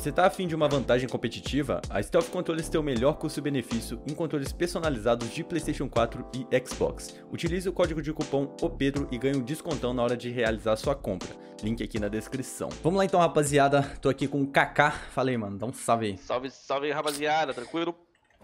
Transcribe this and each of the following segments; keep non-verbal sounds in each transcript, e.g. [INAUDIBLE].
você está afim de uma vantagem competitiva? A Stealth Controllers tem o melhor custo-benefício em controles personalizados de PlayStation 4 e Xbox. Utilize o código de cupom OPEDRO e ganhe um descontão na hora de realizar sua compra. Link aqui na descrição. Vamos lá então, rapaziada. Tô aqui com o Kaká. Falei, mano. Dá um salve aí. Salve, salve, rapaziada. Tranquilo?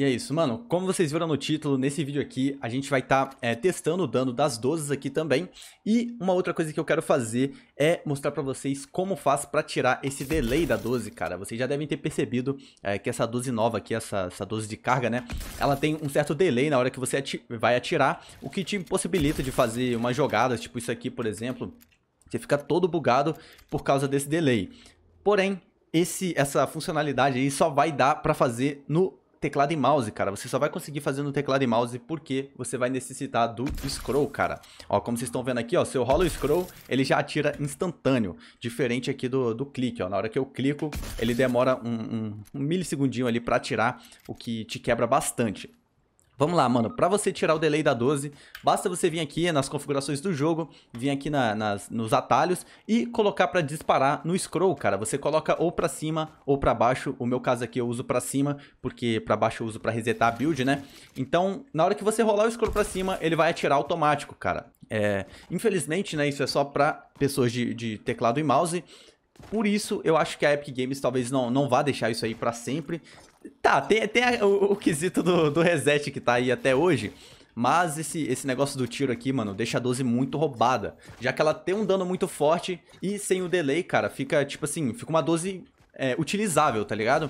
E é isso, mano. Como vocês viram no título, nesse vídeo aqui, a gente vai estar tá, é, testando o dano das 12 aqui também. E uma outra coisa que eu quero fazer é mostrar pra vocês como faz pra tirar esse delay da 12, cara. Vocês já devem ter percebido é, que essa 12 nova aqui, essa, essa 12 de carga, né? Ela tem um certo delay na hora que você ati vai atirar, o que te impossibilita de fazer uma jogada, tipo isso aqui, por exemplo. Você fica todo bugado por causa desse delay. Porém, esse, essa funcionalidade aí só vai dar para fazer no teclado e mouse, cara. Você só vai conseguir fazer no teclado e mouse porque você vai necessitar do scroll, cara. Ó, como vocês estão vendo aqui, ó, seu eu rolo scroll, ele já atira instantâneo. Diferente aqui do, do clique, ó. Na hora que eu clico, ele demora um, um, um milissegundinho ali pra atirar, o que te quebra bastante. Vamos lá, mano. Para você tirar o delay da 12, basta você vir aqui nas configurações do jogo, vir aqui na, nas, nos atalhos e colocar para disparar no scroll, cara. Você coloca ou para cima ou para baixo. O meu caso aqui eu uso para cima, porque para baixo eu uso para resetar a build, né? Então, na hora que você rolar o scroll para cima, ele vai atirar automático, cara. É, infelizmente, né, isso é só para pessoas de, de teclado e mouse. Por isso, eu acho que a Epic Games talvez não, não vá deixar isso aí para sempre. Tá, tem, tem a, o, o, quesito do, do reset que tá aí até hoje. Mas esse, esse negócio do tiro aqui, mano, deixa a 12 muito roubada. Já que ela tem um dano muito forte e sem o delay, cara, fica tipo assim, fica uma 12 é, utilizável, tá ligado?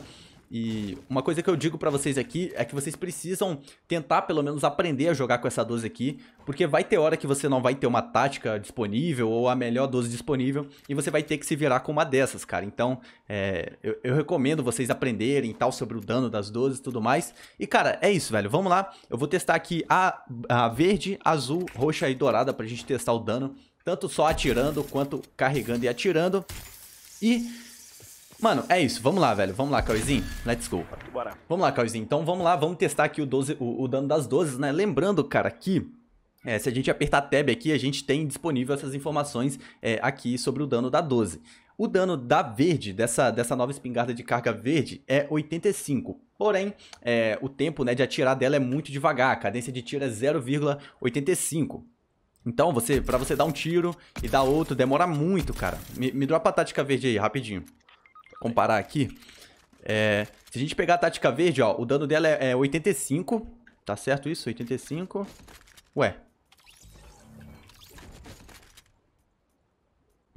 E uma coisa que eu digo pra vocês aqui é que vocês precisam tentar pelo menos aprender a jogar com essa 12 aqui, porque vai ter hora que você não vai ter uma tática disponível ou a melhor 12 disponível e você vai ter que se virar com uma dessas, cara. Então, é, eu, eu, recomendo vocês aprenderem tal sobre o dano das 12 e tudo mais. E, cara, é isso, velho. Vamos lá. Eu vou testar aqui a, a verde, azul, roxa e dourada pra gente testar o dano, tanto só atirando quanto carregando e atirando. E Mano, é isso. Vamos lá, velho. Vamos lá, Cauizinho. Let's go. Bora. Vamos lá, Cauizinho. Então, vamos lá. Vamos testar aqui o, 12, o, o dano das 12, né? Lembrando, cara, que... É, se a gente apertar Tab aqui, a gente tem disponível essas informações é, aqui sobre o dano da 12. O dano da verde, dessa, dessa nova espingarda de carga verde, é 85. Porém, é, o tempo né, de atirar dela é muito devagar. A cadência de tiro é 0,85. Então, você, para você dar um tiro e dar outro, demora muito, cara. Me, me dá uma patática verde aí, rapidinho comparar aqui, é, se a gente pegar a tática verde, ó, o dano dela é, é 85, tá certo isso? 85. Ué,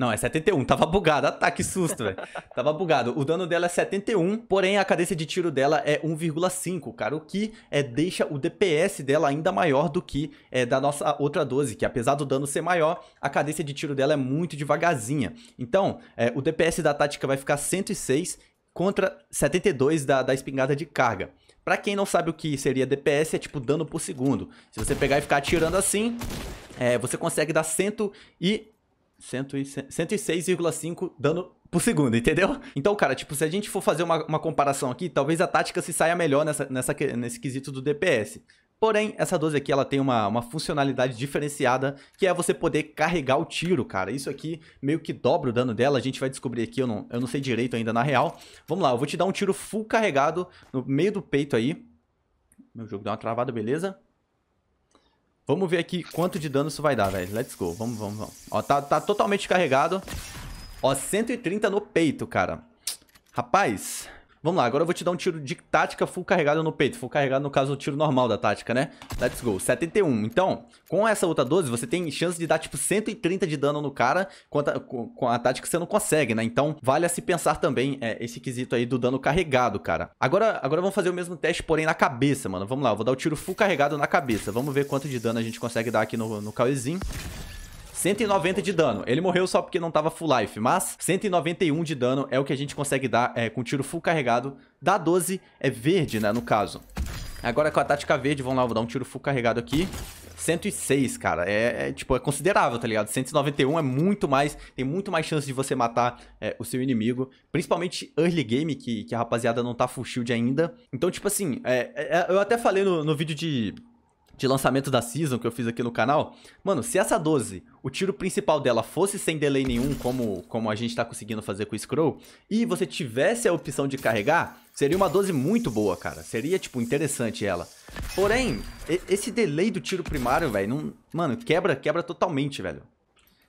Não, é 71. Tava bugado. Ah, tá, que susto, velho. Tava bugado. O dano dela é 71, porém a cadência de tiro dela é 1,5, cara. O que é, deixa o DPS dela ainda maior do que é, da nossa outra 12, que apesar do dano ser maior, a cadência de tiro dela é muito devagarzinha. Então, é, o DPS da tática vai ficar 106 contra 72 da, da espingarda de carga. Pra quem não sabe o que seria DPS, é tipo dano por segundo. Se você pegar e ficar atirando assim, é, você consegue dar 100 e 106,5 dano por segundo, entendeu? Então, cara, tipo, se a gente for fazer uma, uma comparação aqui, talvez a tática se saia melhor nessa, nessa, nesse quesito do DPS. Porém, essa 12 aqui, ela tem uma, uma funcionalidade diferenciada, que é você poder carregar o tiro, cara. Isso aqui meio que dobra o dano dela, a gente vai descobrir aqui, eu não, eu não sei direito ainda na real. Vamos lá, eu vou te dar um tiro full carregado no meio do peito aí. Meu jogo deu uma travada, beleza? Vamos ver aqui quanto de dano isso vai dar, velho. Let's go. Vamos, vamos, vamos. Ó, tá, tá totalmente carregado. Ó, 130 no peito, cara. Rapaz, Vamos lá, agora eu vou te dar um tiro de tática full carregado no peito. Full carregado, no caso, o tiro normal da tática, né? Let's go. 71. Então, com essa outra 12, você tem chance de dar, tipo, 130 de dano no cara com a, com a tática que você não consegue, né? Então, vale a se pensar também é, esse quesito aí do dano carregado, cara. Agora, agora vamos fazer o mesmo teste, porém, na cabeça, mano. Vamos lá, eu vou dar o tiro full carregado na cabeça. Vamos ver quanto de dano a gente consegue dar aqui no, no 190 de dano. Ele morreu só porque não tava full life, mas 191 de dano é o que a gente consegue dar é, com tiro full carregado. Dá 12, é verde, né, no caso. Agora com a tática verde, vamos lá, vou dar um tiro full carregado aqui. 106, cara, é, é, tipo, é considerável, tá ligado? 191 é muito mais, tem muito mais chance de você matar é, o seu inimigo, principalmente early game, que, que a rapaziada não tá full shield ainda. Então, tipo assim, é, é eu até falei no, no vídeo de de lançamento da Season que eu fiz aqui no canal. Mano, se essa 12, o tiro principal dela fosse sem delay nenhum, como, como a gente tá conseguindo fazer com o Scroll, e você tivesse a opção de carregar, seria uma 12 muito boa, cara. Seria, tipo, interessante ela. Porém, esse delay do tiro primário, velho, não... Mano, quebra, quebra totalmente, velho.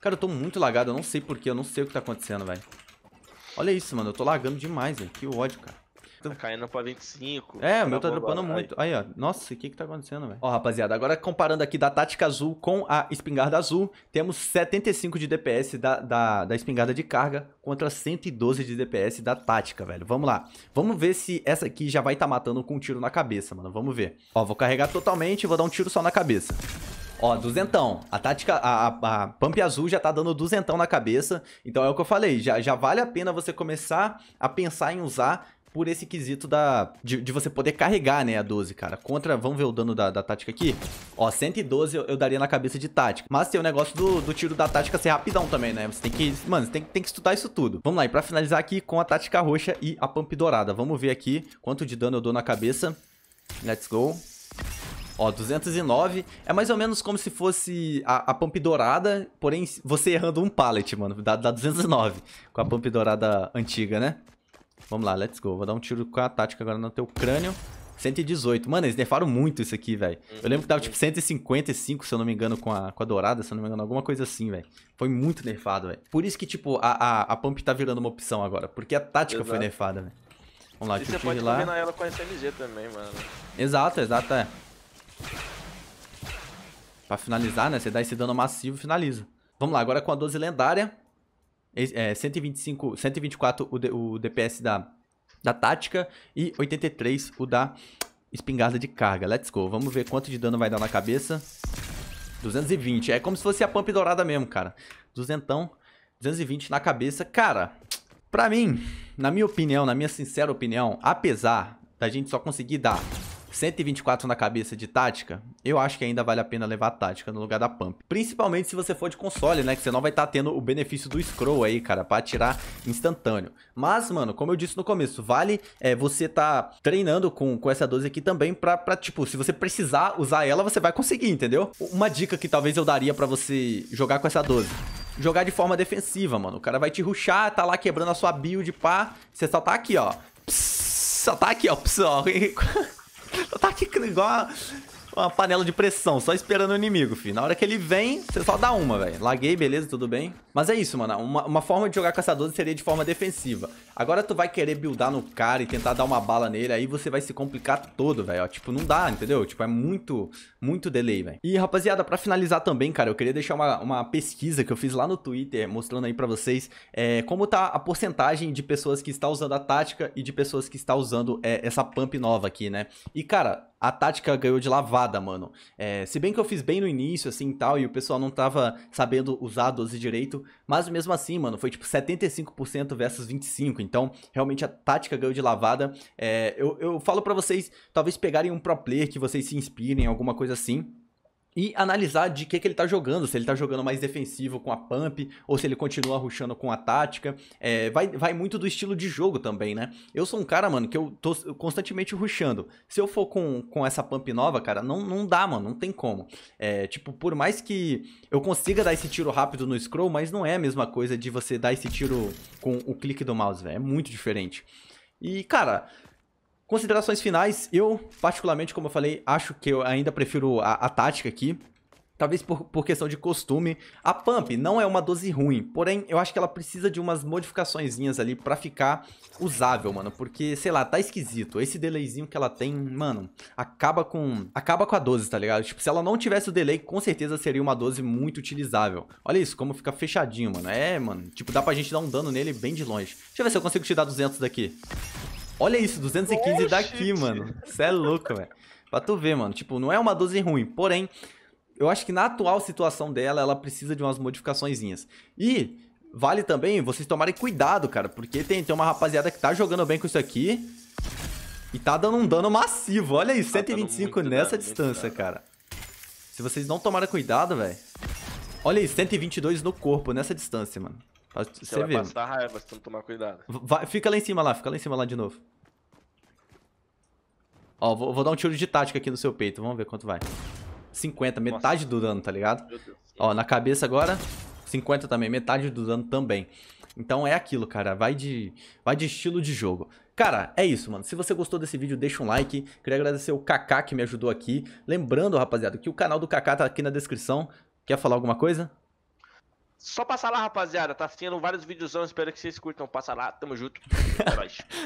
Cara, eu tô muito lagado, eu não sei porquê, eu não sei o que tá acontecendo, velho. Olha isso, mano, eu tô lagando demais, velho. Que ódio, cara. Tá, tá caindo pra 25. É, o meu tá, tá dropando muito. Aí, ó. Nossa, o que que tá acontecendo, velho? Ó, rapaziada, agora comparando aqui da tática azul com a espingarda azul, temos 75 de DPS da, da, da espingarda de carga contra 112 de DPS da tática, velho. Vamos lá. Vamos ver se essa aqui já vai tá matando com um tiro na cabeça, mano. Vamos ver. Ó, vou carregar totalmente e vou dar um tiro só na cabeça. Ó, duzentão. A tática, a, a, a Pump Azul já tá dando duzentão na cabeça. Então é o que eu falei, já, já vale a pena você começar a pensar em usar por esse quesito da, de, de, você poder carregar, né, a 12, cara. Contra, vamos ver o dano da, da tática aqui. Ó, 112 eu, eu, daria na cabeça de tática. Mas tem o negócio do, do tiro da tática ser rapidão também, né? Você tem que, mano, você tem, tem que estudar isso tudo. Vamos lá, e pra finalizar aqui com a tática roxa e a pump dourada. Vamos ver aqui quanto de dano eu dou na cabeça. Let's go. Ó, 209. É mais ou menos como se fosse a, a pump dourada, porém você errando um pallet, mano. Dá, dá 209 com a pump dourada antiga, né? Vamos lá, let's go. Vou dar um tiro com a tática agora no teu crânio. 118. Mano, eles nerfaram muito isso aqui, velho. Eu lembro que tava tipo 155, se eu não me engano, com a, com a dourada, se eu não me engano, alguma coisa assim, velho. Foi muito nerfado, velho. Por isso que, tipo, a, a, a pump tá virando uma opção agora. Porque a tática exato. foi nerfada, velho. Vamos lá, e lá. eu pode lá. combinar ela com a SMG também, mano. Exato, exato, é. Pra finalizar, né? Você dá esse dano massivo e finaliza. Vamos lá, agora com a 12 lendária é, 125, 124 o, o DPS da, da tática e 83 o da espingarda de carga. Let's go. Vamos ver quanto de dano vai dar na cabeça. 220. É como se fosse a pump dourada mesmo, cara. 200, 220 na cabeça. Cara, pra mim, na minha opinião, na minha sincera opinião, apesar da gente só conseguir dar 124 na cabeça de tática, eu acho que ainda vale a pena levar a tática no lugar da pump. Principalmente se você for de console, né? Que você não vai estar tá tendo o benefício do scroll aí, cara, pra atirar instantâneo. Mas, mano, como eu disse no começo, vale é, você tá treinando com, com essa 12 aqui também pra, pra, tipo, se você precisar usar ela, você vai conseguir, entendeu? Uma dica que talvez eu daria pra você jogar com essa 12 jogar de forma defensiva, mano. O cara vai te ruxar, tá lá quebrando a sua build, pá. Você só tá aqui, ó. só tá aqui, ó. Psss, ó. [LAUGHS] Eu tá tava aqui igual uma panela de pressão, só esperando o inimigo, filho. Na hora que ele vem, você só dá uma, velho. Laguei, beleza, tudo bem. Mas é isso, mano. Uma, uma forma de jogar caçador seria de forma defensiva. Agora tu vai querer buildar no cara e tentar dar uma bala nele, aí você vai se complicar todo, velho. Tipo, não dá, entendeu? Tipo, é muito, muito delay, velho. E, rapaziada, pra finalizar também, cara, eu queria deixar uma, uma pesquisa que eu fiz lá no Twitter, mostrando aí pra vocês é, como tá a porcentagem de pessoas que está usando a tática e de pessoas que está usando é, essa pump nova aqui, né? E, cara, a tática ganhou de lavar mano. É, se bem que eu fiz bem no início, assim, tal, e o pessoal não tava sabendo usar a 12 direito, mas mesmo assim, mano, foi tipo 75% versus 25%, então realmente a tática ganhou de lavada. É, eu, eu falo para vocês, talvez pegarem um pro player que vocês se inspirem, alguma coisa assim, e analisar de que, que ele tá jogando, se ele tá jogando mais defensivo com a pump, ou se ele continua ruxando com a tática. É, vai, vai muito do estilo de jogo também, né? Eu sou um cara, mano, que eu tô constantemente ruxando. Se eu for com, com essa pump nova, cara, não, não dá, mano, não tem como. É, tipo, por mais que eu consiga dar esse tiro rápido no scroll, mas não é a mesma coisa de você dar esse tiro com o clique do mouse, velho. É muito diferente. E, cara, Considerações finais, eu particularmente, como eu falei, acho que eu ainda prefiro a, a tática aqui. Talvez por, por, questão de costume. A Pump não é uma dose ruim, porém eu acho que ela precisa de umas modificaçõezinhas ali pra ficar usável, mano. Porque, sei lá, tá esquisito. Esse delayzinho que ela tem, mano, acaba com acaba com a 12, tá ligado? Tipo, se ela não tivesse o delay, com certeza seria uma 12 muito utilizável. Olha isso, como fica fechadinho, mano. É, mano, tipo, dá pra gente dar um dano nele bem de longe. Deixa eu ver se eu consigo te dar 200 daqui. Olha isso, 215 daqui, mano. Você é louco, velho. Pra tu ver, mano. Tipo, não é uma 12 ruim. Porém, eu acho que na atual situação dela, ela precisa de umas modificaçõezinhas. E vale também vocês tomarem cuidado, cara. Porque tem, tem uma rapaziada que tá jogando bem com isso aqui. E tá dando um dano massivo. Olha aí, tá 125 nessa dano, distância, cara. Se vocês não tomarem cuidado, velho. Olha aí, 122 no corpo, nessa distância, mano. Você, você vai vê. passar raiva se não tomar cuidado. Vai, fica lá em cima lá, fica lá em cima lá de novo. Ó, vou, vou, dar um tiro de tática aqui no seu peito. Vamos ver quanto vai. 50, metade Nossa. do dano, tá ligado? Meu Deus. Ó, na cabeça agora, 50 também, metade do dano também. Então é aquilo, cara. Vai de, vai de estilo de jogo. Cara, é isso, mano. Se você gostou desse vídeo, deixa um like. Queria agradecer o Kaká que me ajudou aqui. Lembrando, rapaziada, que o canal do Kaká tá aqui na descrição. Quer falar alguma coisa? Só passar lá, rapaziada. Tá assistindo vários videozão. Espero que vocês curtam. Passa lá, tamo junto.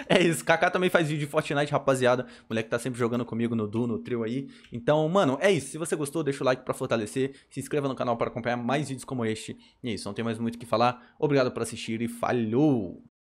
É, [LAUGHS] é isso. Kaká também faz vídeo de Fortnite, rapaziada. Moleque tá sempre jogando comigo no duo, no trio aí. Então, mano, é isso. Se você gostou, deixa o like pra fortalecer. Se inscreva no canal para acompanhar mais vídeos como este. E é isso. Não tem mais muito o que falar. Obrigado por assistir e falhou!